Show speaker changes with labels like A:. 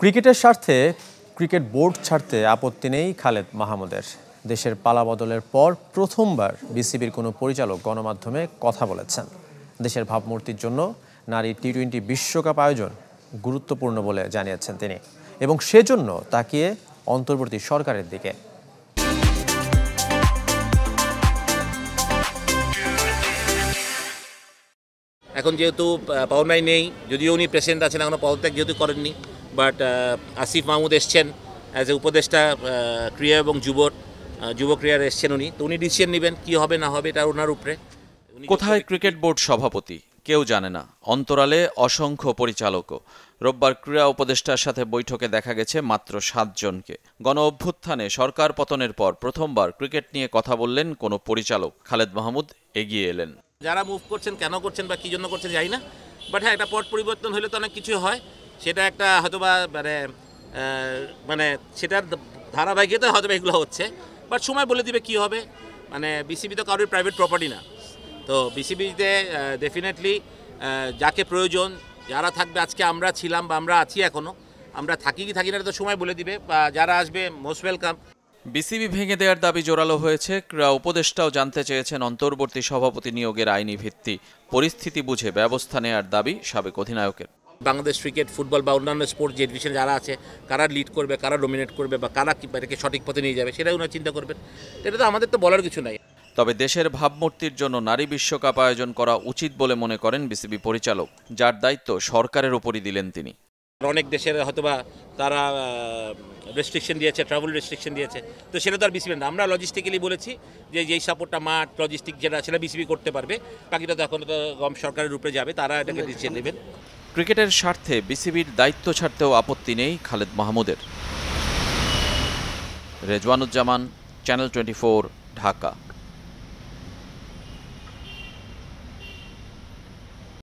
A: ক্রিকেটের স্বার্থে cricket board ছাড়তে আপত্তি নেই খালেদ মাহমুদের দেশের পালা বদলের পর প্রথমবার বিসিবির কোনো পরিচালক গণমাধ্যমে কথা বলেছেন দেশের ভাবমূর্তির জন্য নারী টি টোয়েন্টি বিশ্বকাপ আয়োজন গুরুত্বপূর্ণ বলে জানিয়েছেন তিনি এবং সেজন্য তাকিয়ে অন্তর্বর্তী সরকারের দিকে
B: এখন যেহেতু পাওনাই নেই যদিও উনি প্রেসিডেন্ট আছেন এখনও পদত্যাগ যেহেতু করেননি বাট আসিফ মাহমুদ এসছেন অ্যাজ এ উপদেষ্টা ক্রিয়া এবং যুব যুব ক্রিয়ার এসছেন উনি তো উনি ডিসিশন নেবেন কি হবে না হবে এটা ওনার উপরে
C: কোথায় ক্রিকেট বোর্ড সভাপতি কেউ জানে না অন্তরালে অসংখ্য পরিচালকও রোববার ক্রীড়া উপদেষ্টার সাথে বৈঠকে দেখা গেছে মাত্র সাতজনকে গণ অভ্যুত্থানে সরকার পতনের পর প্রথমবার ক্রিকেট নিয়ে কথা বললেন কোনো পরিচালক খালেদ মাহমুদ এগিয়ে এলেন
B: যারা মুভ করছেন কেন করছেন বা কী জন্য করছেন জানি না বাট হ্যাঁ একটা পট পরিবর্তন হলে তো অনেক কিছু হয় সেটা একটা হয়তো বা মানে মানে সেটার ধারাবাহিকতা হয়তো এগুলো হচ্ছে বাট সময় বলে দিবে কি হবে মানে বিসিবি তো কারোর প্রাইভেট প্রপার্টি না তো বিসিবিতে ডেফিনেটলি যাকে প্রয়োজন যারা থাকবে আজকে আমরা ছিলাম বা আমরা আছি এখনও আমরা থাকি কি থাকি না তো সময় বলে দিবে বা যারা আসবে মোস্ট ওয়েলকাম
C: বিসিবি ভেঙে দেওয়ার দাবি জোরালো হয়েছে ক্রীড়া উপদেষ্টাও জানতে চেয়েছেন অন্তর্বর্তী সভাপতি নিয়োগের আইনি ভিত্তি পরিস্থিতি বুঝে ব্যবস্থা নেওয়ার দাবি সাবেক অধিনায়কের বাংলাদেশ ক্রিকেট ফুটবল বা অন্যান্য স্পোর্টস যে ডিভিশনে
B: যারা আছে কারা লিড করবে কারা ডোমিনেট করবে বা কারা এটাকে সঠিক পথে নিয়ে যাবে সেটাই ওনারা চিন্তা করবেন এটা তো আমাদের তো বলার কিছু নাই
C: তবে দেশের ভাবমূর্তির জন্য নারী বিশ্বকাপ আয়োজন করা উচিত বলে মনে করেন বিসিবি পরিচালক যার দায়িত্ব সরকারের উপরই দিলেন তিনি
B: অনেক দেশের হয়তোবা তারা রেস্ট্রিকশন দিয়েছে ট্রাভেল রেস্ট্রিকশন দিয়েছে তো সেটা তো আর বিসিবি না আমরা লজিস্টিক্যালি বলেছি যে যেই সাপোর্টটা মাঠ লজিস্টিক যেটা সেটা বিসিবি করতে পারবে বাকিটা তো এখন তো গম সরকারের উপরে যাবে তারা এটাকে ডিসিশন আচ্ছা, নেবেন
C: ক্রিকেটের স্বার্থে বিসিবির দায়িত্ব ছাড়তেও আপত্তি নেই খালেদ মাহমুদের রেজওয়ানুজ্জামান চ্যানেল টোয়েন্টি ঢাকা